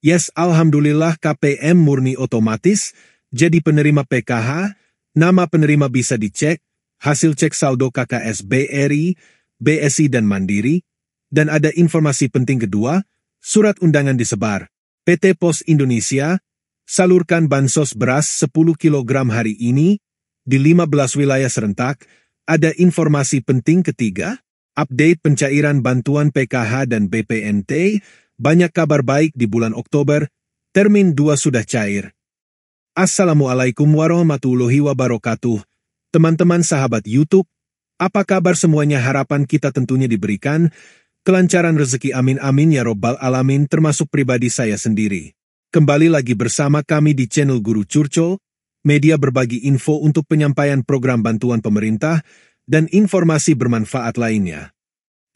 Yes, alhamdulillah KPM murni otomatis, jadi penerima PKH, nama penerima bisa dicek, hasil cek saldo KKS BRI, BSI dan Mandiri, dan ada informasi penting kedua, surat undangan disebar. PT Pos Indonesia, salurkan bansos beras 10 kg hari ini, di 15 wilayah serentak, ada informasi penting ketiga, update pencairan bantuan PKH dan BPNT, banyak kabar baik di bulan Oktober, termin dua sudah cair. Assalamualaikum warahmatullahi wabarakatuh. Teman-teman sahabat YouTube, apa kabar semuanya harapan kita tentunya diberikan, kelancaran rezeki amin amin ya robbal alamin termasuk pribadi saya sendiri. Kembali lagi bersama kami di channel Guru Curco, media berbagi info untuk penyampaian program bantuan pemerintah dan informasi bermanfaat lainnya.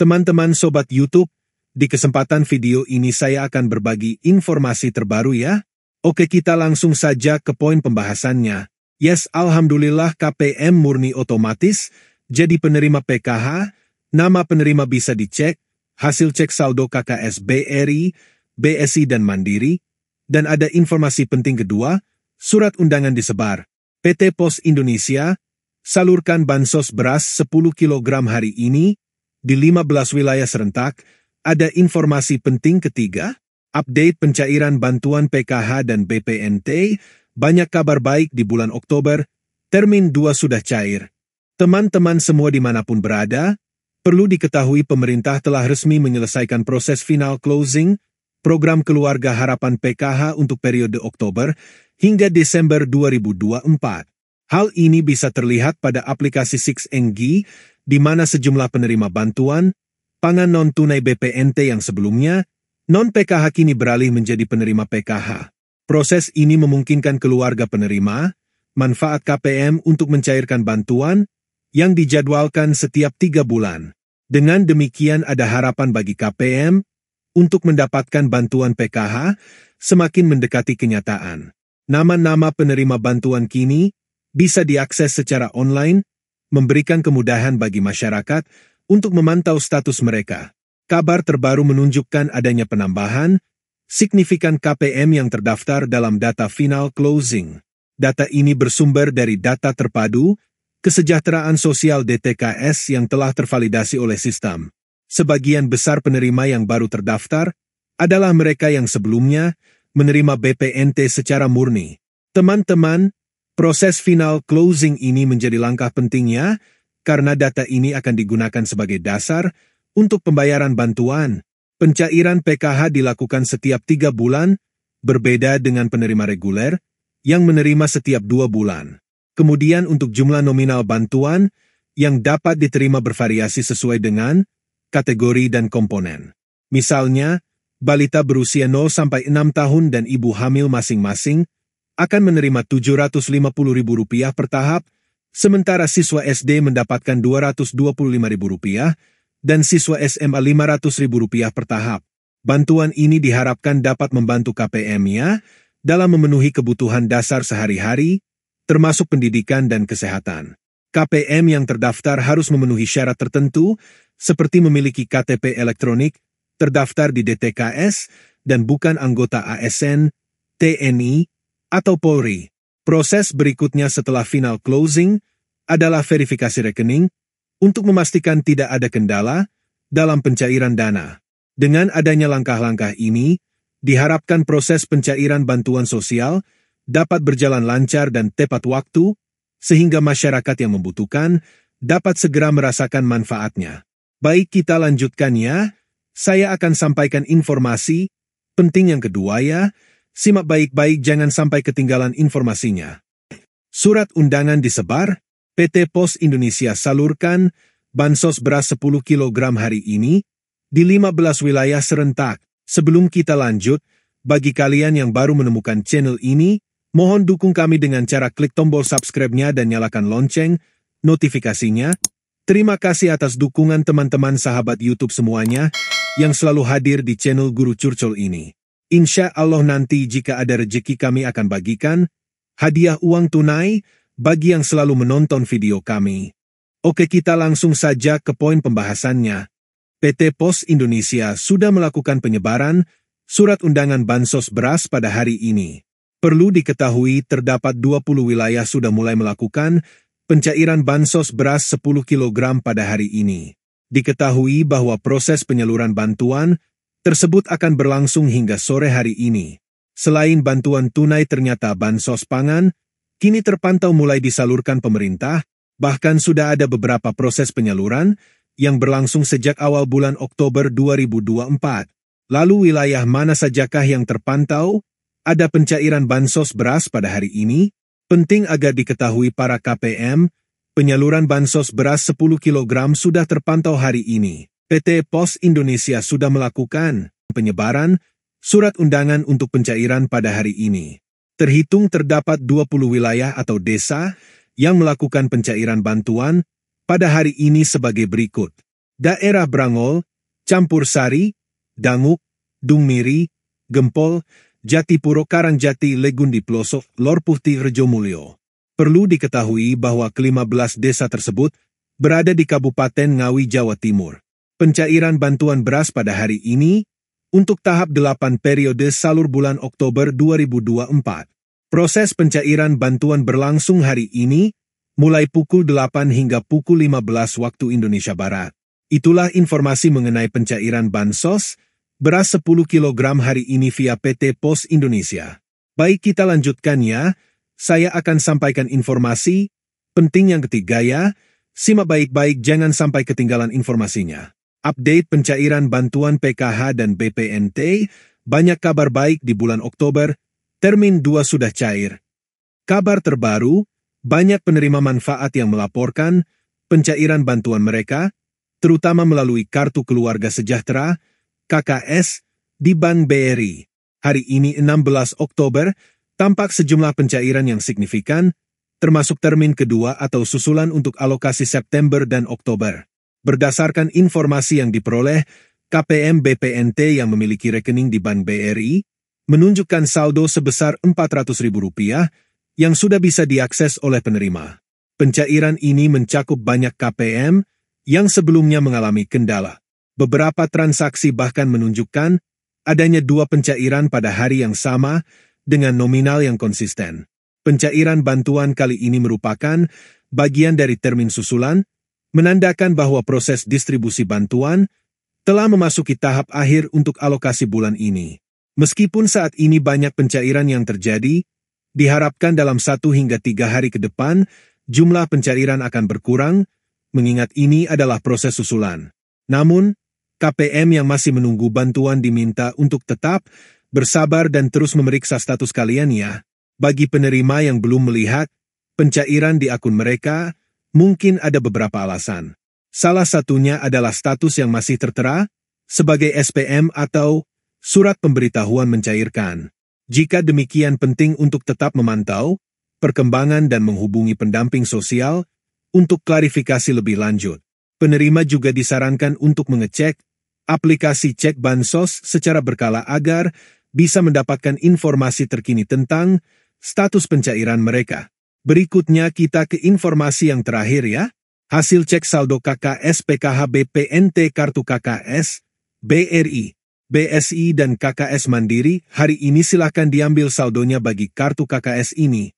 Teman-teman sobat YouTube, di kesempatan video ini saya akan berbagi informasi terbaru ya. Oke kita langsung saja ke poin pembahasannya. Yes, Alhamdulillah KPM murni otomatis, jadi penerima PKH, nama penerima bisa dicek, hasil cek saldo KKS BRI, BSI dan Mandiri, dan ada informasi penting kedua, surat undangan disebar. PT Pos Indonesia, salurkan bansos beras 10 kg hari ini, di 15 wilayah serentak, ada informasi penting ketiga, update pencairan bantuan PKH dan BPNT, banyak kabar baik di bulan Oktober, termin 2 sudah cair. Teman-teman semua dimanapun berada, perlu diketahui pemerintah telah resmi menyelesaikan proses final closing program keluarga harapan PKH untuk periode Oktober hingga Desember 2024. Hal ini bisa terlihat pada aplikasi 6NG, di mana sejumlah penerima bantuan pangan non-tunai BPNT yang sebelumnya, non-PKH kini beralih menjadi penerima PKH. Proses ini memungkinkan keluarga penerima, manfaat KPM untuk mencairkan bantuan, yang dijadwalkan setiap tiga bulan. Dengan demikian ada harapan bagi KPM, untuk mendapatkan bantuan PKH, semakin mendekati kenyataan. Nama-nama penerima bantuan kini, bisa diakses secara online, memberikan kemudahan bagi masyarakat, untuk memantau status mereka. Kabar terbaru menunjukkan adanya penambahan signifikan KPM yang terdaftar dalam data final closing. Data ini bersumber dari data terpadu kesejahteraan sosial DTKS yang telah tervalidasi oleh sistem. Sebagian besar penerima yang baru terdaftar adalah mereka yang sebelumnya menerima BPNT secara murni. Teman-teman, proses final closing ini menjadi langkah pentingnya karena data ini akan digunakan sebagai dasar untuk pembayaran bantuan. Pencairan PKH dilakukan setiap tiga bulan, berbeda dengan penerima reguler, yang menerima setiap dua bulan. Kemudian untuk jumlah nominal bantuan, yang dapat diterima bervariasi sesuai dengan kategori dan komponen. Misalnya, balita berusia 0-6 sampai tahun dan ibu hamil masing-masing akan menerima Rp750.000 per tahap sementara siswa SD mendapatkan Rp225.000 dan siswa SMA Rp500.000 per tahap. Bantuan ini diharapkan dapat membantu KPM-nya dalam memenuhi kebutuhan dasar sehari-hari, termasuk pendidikan dan kesehatan. KPM yang terdaftar harus memenuhi syarat tertentu, seperti memiliki KTP elektronik, terdaftar di DTKS, dan bukan anggota ASN, TNI, atau Polri. Proses berikutnya setelah final closing adalah verifikasi rekening untuk memastikan tidak ada kendala dalam pencairan dana. Dengan adanya langkah-langkah ini, diharapkan proses pencairan bantuan sosial dapat berjalan lancar dan tepat waktu, sehingga masyarakat yang membutuhkan dapat segera merasakan manfaatnya. Baik kita lanjutkan ya, saya akan sampaikan informasi penting yang kedua ya, Simak baik-baik jangan sampai ketinggalan informasinya. Surat undangan disebar, PT Pos Indonesia salurkan bansos beras 10 kg hari ini di 15 wilayah serentak. Sebelum kita lanjut, bagi kalian yang baru menemukan channel ini, mohon dukung kami dengan cara klik tombol subscribe-nya dan nyalakan lonceng notifikasinya. Terima kasih atas dukungan teman-teman sahabat YouTube semuanya yang selalu hadir di channel Guru Curcol ini. Insya Allah nanti jika ada rejeki kami akan bagikan hadiah uang tunai bagi yang selalu menonton video kami. Oke kita langsung saja ke poin pembahasannya. PT Pos Indonesia sudah melakukan penyebaran surat undangan Bansos Beras pada hari ini. Perlu diketahui terdapat 20 wilayah sudah mulai melakukan pencairan bansos beras 10 kg pada hari ini. Diketahui bahwa proses penyaluran bantuan tersebut akan berlangsung hingga sore hari ini. Selain bantuan tunai ternyata bansos pangan, kini terpantau mulai disalurkan pemerintah, bahkan sudah ada beberapa proses penyaluran yang berlangsung sejak awal bulan Oktober 2024. Lalu wilayah mana sajakah yang terpantau? Ada pencairan bansos beras pada hari ini? Penting agar diketahui para KPM, penyaluran bansos beras 10 kg sudah terpantau hari ini. PT Pos Indonesia sudah melakukan penyebaran surat undangan untuk pencairan pada hari ini. Terhitung terdapat 20 wilayah atau desa yang melakukan pencairan bantuan pada hari ini sebagai berikut. Daerah Brangol, Campursari, Danguk, Dungmiri, Gempol, Jatipuro Karangjati Legundi Plosok Lor Rejo Rejomulyo. Perlu diketahui bahwa kelima belas desa tersebut berada di Kabupaten Ngawi, Jawa Timur pencairan bantuan beras pada hari ini untuk tahap 8 periode salur bulan Oktober 2024. Proses pencairan bantuan berlangsung hari ini mulai pukul 8 hingga pukul 15 waktu Indonesia Barat. Itulah informasi mengenai pencairan bansos beras 10 kg hari ini via PT Pos Indonesia. Baik kita lanjutkan ya, saya akan sampaikan informasi penting yang ketiga ya, simak baik-baik jangan sampai ketinggalan informasinya. Update pencairan bantuan PKH dan BPNT, banyak kabar baik di bulan Oktober, termin 2 sudah cair. Kabar terbaru, banyak penerima manfaat yang melaporkan pencairan bantuan mereka, terutama melalui Kartu Keluarga Sejahtera, KKS, di Bank BRI. Hari ini 16 Oktober, tampak sejumlah pencairan yang signifikan, termasuk termin kedua atau susulan untuk alokasi September dan Oktober. Berdasarkan informasi yang diperoleh, KPM BPNT yang memiliki rekening di Bank BRI menunjukkan saldo sebesar Rp400.000 yang sudah bisa diakses oleh penerima. Pencairan ini mencakup banyak KPM yang sebelumnya mengalami kendala. Beberapa transaksi bahkan menunjukkan adanya dua pencairan pada hari yang sama dengan nominal yang konsisten. Pencairan bantuan kali ini merupakan bagian dari termin susulan menandakan bahwa proses distribusi bantuan telah memasuki tahap akhir untuk alokasi bulan ini. Meskipun saat ini banyak pencairan yang terjadi, diharapkan dalam satu hingga tiga hari ke depan, jumlah pencairan akan berkurang, mengingat ini adalah proses susulan. Namun, KPM yang masih menunggu bantuan diminta untuk tetap bersabar dan terus memeriksa status kalian ya. Bagi penerima yang belum melihat pencairan di akun mereka, Mungkin ada beberapa alasan. Salah satunya adalah status yang masih tertera sebagai SPM atau surat pemberitahuan mencairkan. Jika demikian penting untuk tetap memantau perkembangan dan menghubungi pendamping sosial untuk klarifikasi lebih lanjut. Penerima juga disarankan untuk mengecek aplikasi cek bansos secara berkala agar bisa mendapatkan informasi terkini tentang status pencairan mereka. Berikutnya kita ke informasi yang terakhir ya. Hasil cek saldo KKS PKH BPNT Kartu KKS, BRI, BSI dan KKS Mandiri, hari ini silahkan diambil saldonya bagi kartu KKS ini.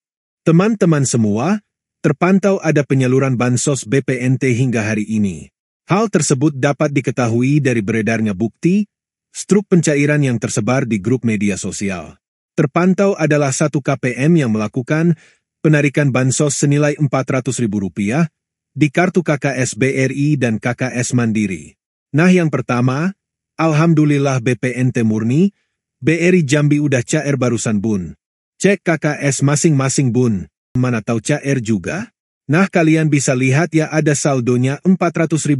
Teman-teman semua, terpantau ada penyaluran bansos BPNT hingga hari ini. Hal tersebut dapat diketahui dari beredarnya bukti, struk pencairan yang tersebar di grup media sosial. Terpantau adalah satu KPM yang melakukan penarikan bansos senilai Rp400.000 di kartu KKS BRI dan KKS Mandiri. Nah yang pertama, Alhamdulillah BPNT Murni, BRI Jambi udah cair barusan bun. Cek KKS masing-masing bun, mana tahu cair juga? Nah kalian bisa lihat ya ada saldonya Rp400.000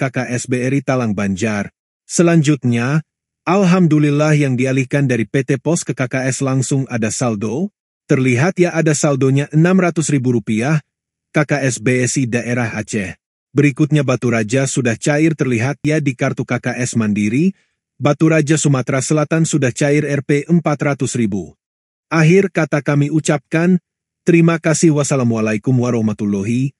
KKS BRI Talang Banjar. Selanjutnya, Alhamdulillah yang dialihkan dari PT Pos ke KKS langsung ada saldo, terlihat ya ada saldonya Rp600.000, KKS BSI daerah Aceh. Berikutnya Batu Raja sudah cair terlihat ya di kartu KKS Mandiri, Batu Raja Sumatera Selatan sudah cair Rp 400.000. Akhir kata kami ucapkan, terima kasih wassalamualaikum warahmatullahi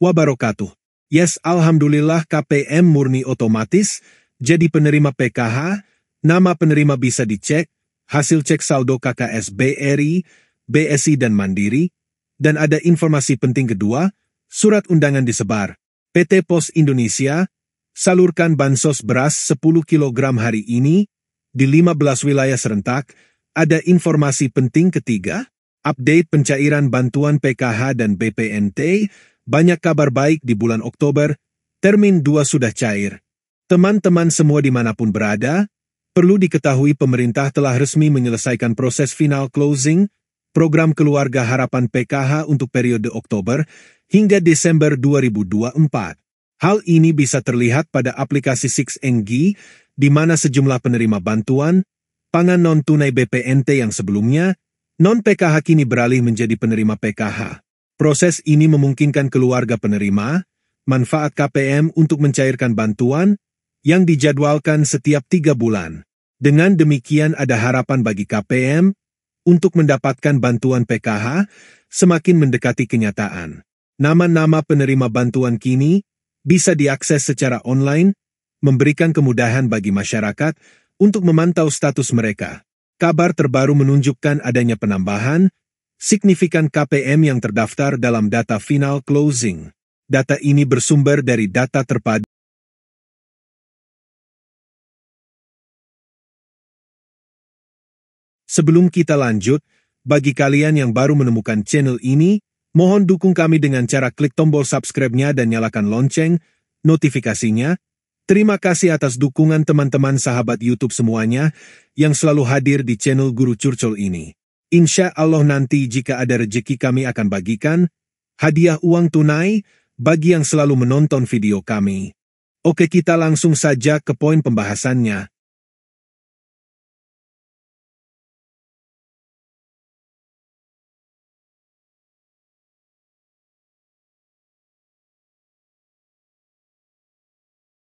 wabarakatuh. Yes, Alhamdulillah KPM murni otomatis, jadi penerima PKH, nama penerima bisa dicek, hasil cek saldo KKS BRI, BSI dan Mandiri, dan ada informasi penting kedua, surat undangan disebar. PT Pos Indonesia, salurkan bansos beras 10 kg hari ini, di 15 wilayah serentak, ada informasi penting ketiga, update pencairan bantuan PKH dan BPNT, banyak kabar baik di bulan Oktober, termin 2 sudah cair. Teman-teman semua dimanapun berada, perlu diketahui pemerintah telah resmi menyelesaikan proses final closing program Keluarga Harapan PKH untuk periode Oktober hingga Desember 2024. Hal ini bisa terlihat pada aplikasi 6NG, di mana sejumlah penerima bantuan, pangan non-tunai BPNT yang sebelumnya, non-PKH kini beralih menjadi penerima PKH. Proses ini memungkinkan keluarga penerima, manfaat KPM untuk mencairkan bantuan, yang dijadwalkan setiap tiga bulan. Dengan demikian ada harapan bagi KPM, untuk mendapatkan bantuan PKH semakin mendekati kenyataan. Nama-nama penerima bantuan kini bisa diakses secara online, memberikan kemudahan bagi masyarakat untuk memantau status mereka. Kabar terbaru menunjukkan adanya penambahan signifikan KPM yang terdaftar dalam data final closing. Data ini bersumber dari data terpadu. Sebelum kita lanjut, bagi kalian yang baru menemukan channel ini, mohon dukung kami dengan cara klik tombol subscribe-nya dan nyalakan lonceng, notifikasinya. Terima kasih atas dukungan teman-teman sahabat YouTube semuanya yang selalu hadir di channel Guru Curcol ini. Insya Allah nanti jika ada rejeki kami akan bagikan hadiah uang tunai bagi yang selalu menonton video kami. Oke kita langsung saja ke poin pembahasannya.